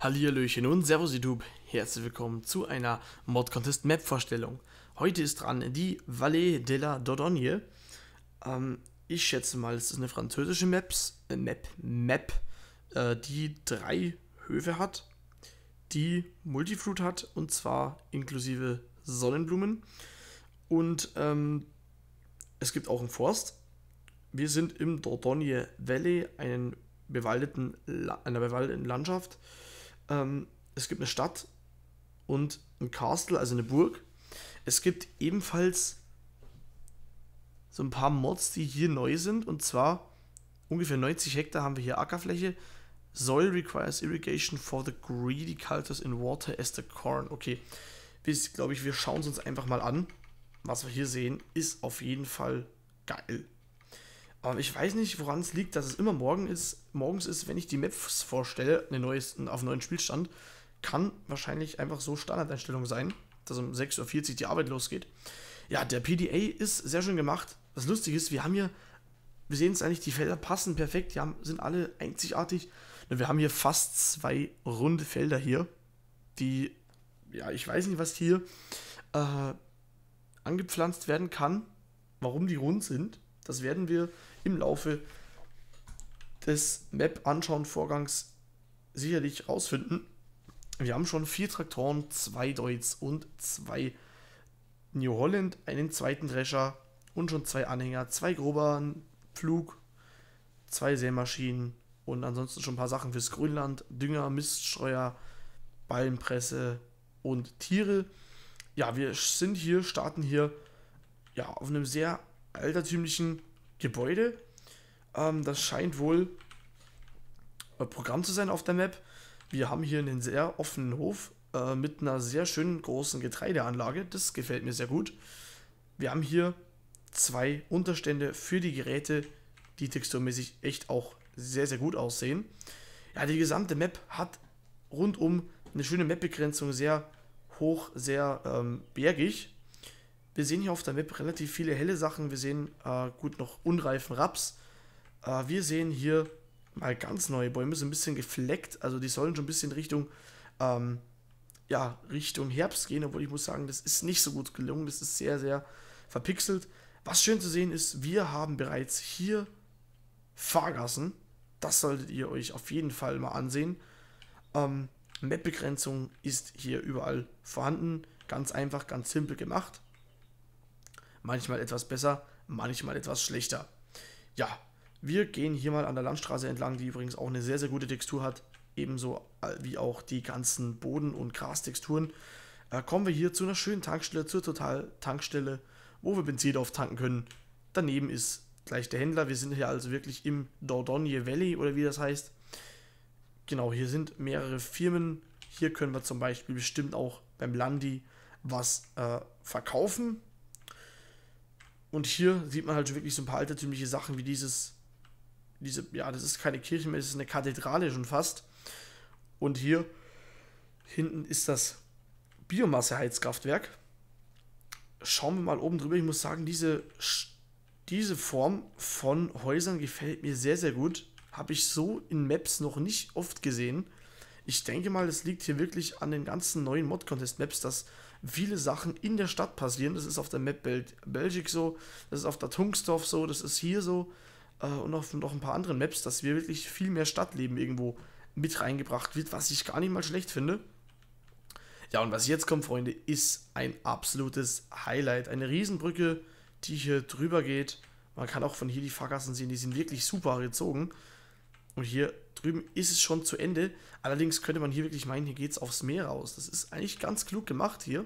Hallihallöchen und Servus YouTube, herzlich willkommen zu einer Mod Contest Map Vorstellung. Heute ist dran die Vallée de la Dordogne. Ähm, ich schätze mal, es ist eine französische Maps, äh, Map, Map äh, die drei Höfe hat, die Multiflut hat und zwar inklusive Sonnenblumen. Und ähm, es gibt auch einen Forst. Wir sind im Dordogne Valley, einen bewaldeten, einer bewaldeten Landschaft ähm, es gibt eine Stadt und ein Castle, also eine Burg. Es gibt ebenfalls so ein paar Mods, die hier neu sind. Und zwar ungefähr 90 Hektar haben wir hier Ackerfläche. Soil requires irrigation for the greedy cultures in water as the corn. Okay, glaube ich, wir schauen es uns einfach mal an. Was wir hier sehen, ist auf jeden Fall geil. Aber ich weiß nicht, woran es liegt, dass es immer morgen ist, morgens ist, wenn ich die Maps vorstelle, eine neuesten, auf einen neuen Spielstand, kann wahrscheinlich einfach so Standardeinstellung sein, dass um 6.40 Uhr die Arbeit losgeht. Ja, der PDA ist sehr schön gemacht. Das Lustige ist, wir haben hier, wir sehen es eigentlich, die Felder passen perfekt, die haben, sind alle einzigartig. Wir haben hier fast zwei runde Felder hier, die, ja, ich weiß nicht, was hier äh, angepflanzt werden kann, warum die rund sind das werden wir im Laufe des Map-Anschauen-Vorgangs sicherlich rausfinden. Wir haben schon vier Traktoren, zwei Deutz und zwei New Holland, einen zweiten Drescher und schon zwei Anhänger, zwei Grobern, Pflug, zwei Sämaschinen und ansonsten schon ein paar Sachen fürs Grünland, Dünger, Miststreuer, Ballenpresse und Tiere. Ja, wir sind hier, starten hier ja, auf einem sehr altertümlichen Gebäude. Ähm, das scheint wohl äh, Programm zu sein auf der Map. Wir haben hier einen sehr offenen Hof äh, mit einer sehr schönen großen Getreideanlage. Das gefällt mir sehr gut. Wir haben hier zwei Unterstände für die Geräte, die texturmäßig echt auch sehr, sehr gut aussehen. Ja, die gesamte Map hat rundum eine schöne Map-Begrenzung, sehr hoch, sehr ähm, bergig. Wir sehen hier auf der Map relativ viele helle Sachen. Wir sehen äh, gut noch unreifen Raps. Äh, wir sehen hier mal ganz neue Bäume, so ein bisschen gefleckt. Also die sollen schon ein bisschen Richtung, ähm, ja, Richtung Herbst gehen. Obwohl ich muss sagen, das ist nicht so gut gelungen. Das ist sehr, sehr verpixelt. Was schön zu sehen ist, wir haben bereits hier Fahrgassen. Das solltet ihr euch auf jeden Fall mal ansehen. Ähm, Map-Begrenzung ist hier überall vorhanden. Ganz einfach, ganz simpel gemacht manchmal etwas besser, manchmal etwas schlechter. Ja, wir gehen hier mal an der Landstraße entlang, die übrigens auch eine sehr, sehr gute Textur hat, ebenso äh, wie auch die ganzen Boden- und Grastexturen. Äh, kommen wir hier zu einer schönen Tankstelle, zur Total-Tankstelle, wo wir Benzin auftanken können. Daneben ist gleich der Händler. Wir sind hier also wirklich im Dordogne Valley oder wie das heißt. Genau, hier sind mehrere Firmen. Hier können wir zum Beispiel bestimmt auch beim Landi was äh, verkaufen. Und hier sieht man halt wirklich so ein paar altertümliche Sachen wie dieses, diese, ja, das ist keine Kirche mehr, das ist eine Kathedrale schon fast. Und hier hinten ist das Biomasseheizkraftwerk. Schauen wir mal oben drüber. Ich muss sagen, diese, diese Form von Häusern gefällt mir sehr, sehr gut. Habe ich so in Maps noch nicht oft gesehen. Ich denke mal, es liegt hier wirklich an den ganzen neuen Mod-Contest-Maps, dass viele Sachen in der Stadt passieren. Das ist auf der Map Bel Belgik so, das ist auf der Tungsdorf so, das ist hier so äh, und auf noch ein paar anderen Maps, dass wir wirklich viel mehr Stadtleben irgendwo mit reingebracht wird, was ich gar nicht mal schlecht finde. Ja, und was jetzt kommt, Freunde, ist ein absolutes Highlight. Eine Riesenbrücke, die hier drüber geht. Man kann auch von hier die Fahrgassen sehen, die sind wirklich super gezogen. Und hier drüben ist es schon zu Ende. Allerdings könnte man hier wirklich meinen, hier geht es aufs Meer raus. Das ist eigentlich ganz klug gemacht hier.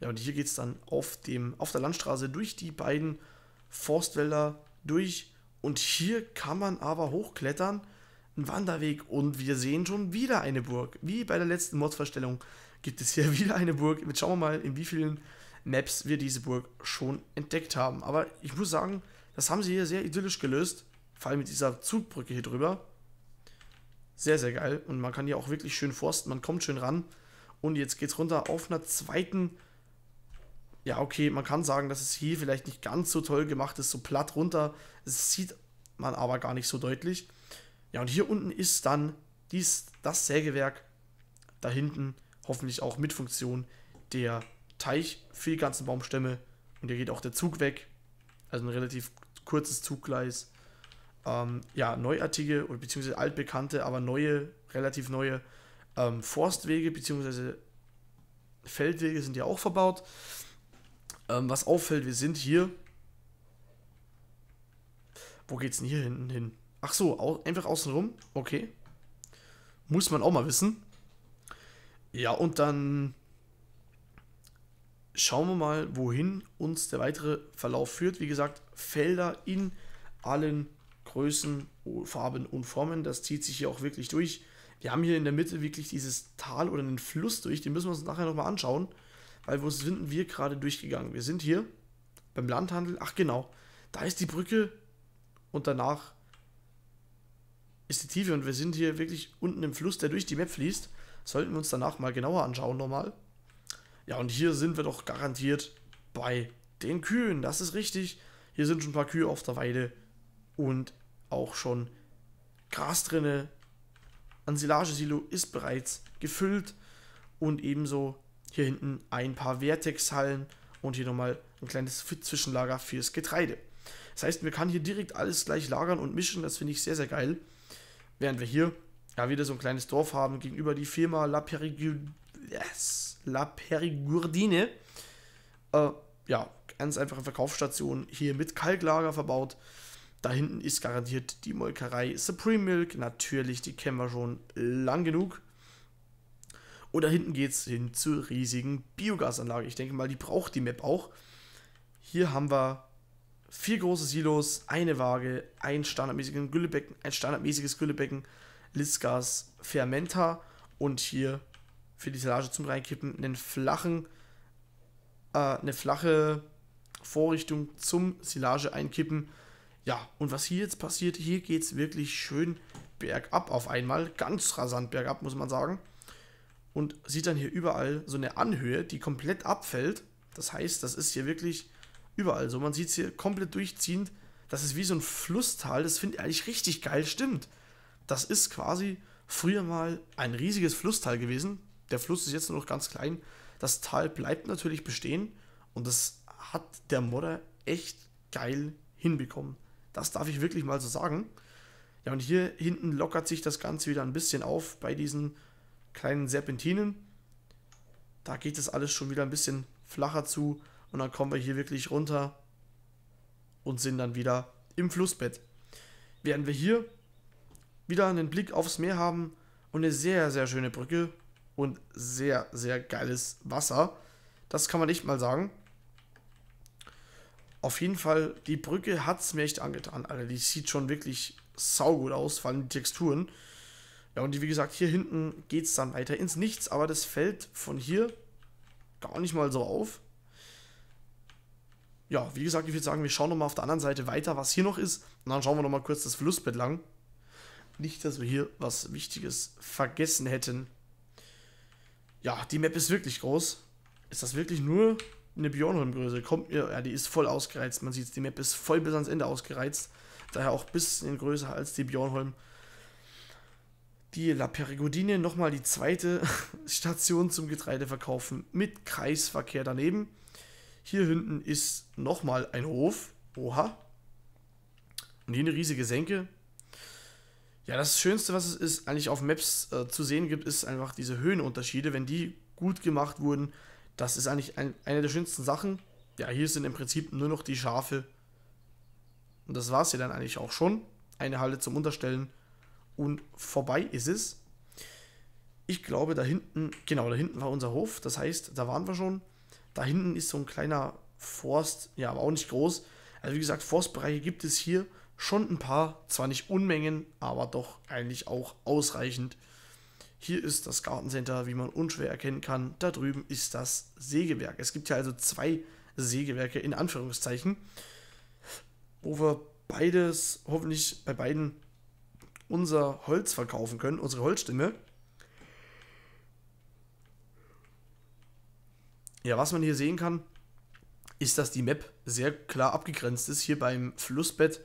Ja, und hier geht es dann auf, dem, auf der Landstraße durch die beiden Forstwälder durch. Und hier kann man aber hochklettern. Ein Wanderweg und wir sehen schon wieder eine Burg. Wie bei der letzten Modsverstellung gibt es hier wieder eine Burg. Jetzt schauen wir mal, in wie vielen Maps wir diese Burg schon entdeckt haben. Aber ich muss sagen, das haben sie hier sehr idyllisch gelöst. Vor allem mit dieser Zugbrücke hier drüber. Sehr, sehr geil. Und man kann hier auch wirklich schön forsten. Man kommt schön ran. Und jetzt geht's runter auf einer zweiten. Ja, okay, man kann sagen, dass es hier vielleicht nicht ganz so toll gemacht ist, so platt runter. Das sieht man aber gar nicht so deutlich. Ja, und hier unten ist dann dies, das Sägewerk. Da hinten hoffentlich auch mit Funktion der Teich für die ganzen Baumstämme. Und hier geht auch der Zug weg. Also ein relativ kurzes Zuggleis ähm, ja, neuartige bzw. altbekannte, aber neue, relativ neue ähm, Forstwege bzw. Feldwege sind ja auch verbaut. Ähm, was auffällt, wir sind hier. Wo geht's denn hier hinten hin? Ach so, au einfach außenrum. Okay. Muss man auch mal wissen. Ja, und dann schauen wir mal, wohin uns der weitere Verlauf führt. Wie gesagt, Felder in allen Größen, Farben und Formen. Das zieht sich hier auch wirklich durch. Wir haben hier in der Mitte wirklich dieses Tal oder einen Fluss durch. Den müssen wir uns nachher nochmal anschauen, weil wo sind wir gerade durchgegangen? Wir sind hier beim Landhandel. Ach genau, da ist die Brücke und danach ist die Tiefe und wir sind hier wirklich unten im Fluss, der durch die Map fließt. Sollten wir uns danach mal genauer anschauen nochmal. Ja, und hier sind wir doch garantiert bei den Kühen. Das ist richtig. Hier sind schon ein paar Kühe auf der Weide und auch schon Gras drinne. Ein Silagesilo ist bereits gefüllt und ebenso hier hinten ein paar Vertex-Hallen und hier nochmal ein kleines Zwischenlager fürs Getreide. Das heißt, man kann hier direkt alles gleich lagern und mischen, das finde ich sehr, sehr geil. Während wir hier ja wieder so ein kleines Dorf haben, gegenüber die Firma La, Perigu yes, La Perigurdine. Äh, ja, ganz einfache Verkaufsstation, hier mit Kalklager verbaut. Da hinten ist garantiert die Molkerei Supreme Milk. Natürlich, die kennen wir schon lang genug. Und da hinten geht es hin zur riesigen Biogasanlage. Ich denke mal, die braucht die Map auch. Hier haben wir vier große Silos, eine Waage, ein standardmäßiges Güllebecken, ein standardmäßiges Güllebecken, Listgas, Fermenter und hier für die Silage zum Reinkippen einen flachen, äh, eine flache Vorrichtung zum Silage einkippen ja, und was hier jetzt passiert, hier geht es wirklich schön bergab auf einmal. Ganz rasant bergab, muss man sagen. Und sieht dann hier überall so eine Anhöhe, die komplett abfällt. Das heißt, das ist hier wirklich überall so. Man sieht es hier komplett durchziehend. Das ist wie so ein Flusstal. Das finde ich eigentlich richtig geil. Stimmt. Das ist quasi früher mal ein riesiges Flusstal gewesen. Der Fluss ist jetzt nur noch ganz klein. Das Tal bleibt natürlich bestehen. Und das hat der Modder echt geil hinbekommen. Das darf ich wirklich mal so sagen. Ja, und hier hinten lockert sich das Ganze wieder ein bisschen auf bei diesen kleinen Serpentinen. Da geht es alles schon wieder ein bisschen flacher zu und dann kommen wir hier wirklich runter und sind dann wieder im Flussbett. Werden wir hier wieder einen Blick aufs Meer haben und eine sehr, sehr schöne Brücke und sehr, sehr geiles Wasser. Das kann man nicht mal sagen auf jeden Fall, die Brücke hat es mir echt angetan. Alter, die sieht schon wirklich saugut aus, vor allem die Texturen. Ja, und die, wie gesagt, hier hinten geht es dann weiter ins Nichts, aber das fällt von hier gar nicht mal so auf. Ja, wie gesagt, ich würde sagen, wir schauen nochmal auf der anderen Seite weiter, was hier noch ist. Und dann schauen wir nochmal kurz das Flussbett lang. Nicht, dass wir hier was Wichtiges vergessen hätten. Ja, die Map ist wirklich groß. Ist das wirklich nur eine Björnholm-Größe. Kommt mir, ja, die ist voll ausgereizt. Man sieht es, die Map ist voll bis ans Ende ausgereizt. Daher auch ein bisschen größer als die Björnholm. Die La Perigodine nochmal die zweite Station zum Getreideverkaufen mit Kreisverkehr daneben. Hier hinten ist nochmal ein Hof. Oha. Und hier eine riesige Senke. Ja, das Schönste, was es ist, eigentlich auf Maps äh, zu sehen gibt, ist einfach diese Höhenunterschiede. Wenn die gut gemacht wurden, das ist eigentlich ein, eine der schönsten Sachen. Ja, hier sind im Prinzip nur noch die Schafe. Und das war es hier dann eigentlich auch schon. Eine Halle zum Unterstellen. Und vorbei ist es. Ich glaube, da hinten, genau, da hinten war unser Hof. Das heißt, da waren wir schon. Da hinten ist so ein kleiner Forst, ja, aber auch nicht groß. Also wie gesagt, Forstbereiche gibt es hier schon ein paar. Zwar nicht Unmengen, aber doch eigentlich auch ausreichend. Hier ist das Gartencenter, wie man unschwer erkennen kann. Da drüben ist das Sägewerk. Es gibt ja also zwei Sägewerke in Anführungszeichen, wo wir beides, hoffentlich bei beiden, unser Holz verkaufen können, unsere Holzstimme. Ja, was man hier sehen kann, ist, dass die Map sehr klar abgegrenzt ist, hier beim Flussbett.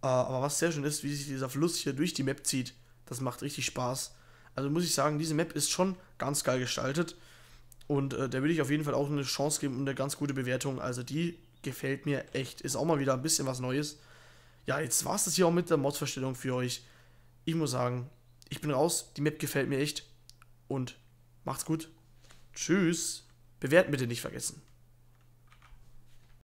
Äh, aber was sehr schön ist, wie sich dieser Fluss hier durch die Map zieht, das macht richtig Spaß. Also muss ich sagen, diese Map ist schon ganz geil gestaltet. Und äh, der will ich auf jeden Fall auch eine Chance geben und eine ganz gute Bewertung. Also die gefällt mir echt. Ist auch mal wieder ein bisschen was Neues. Ja, jetzt war es das hier auch mit der Modsverstellung für euch. Ich muss sagen, ich bin raus. Die Map gefällt mir echt. Und macht's gut. Tschüss. Bewerten bitte nicht vergessen.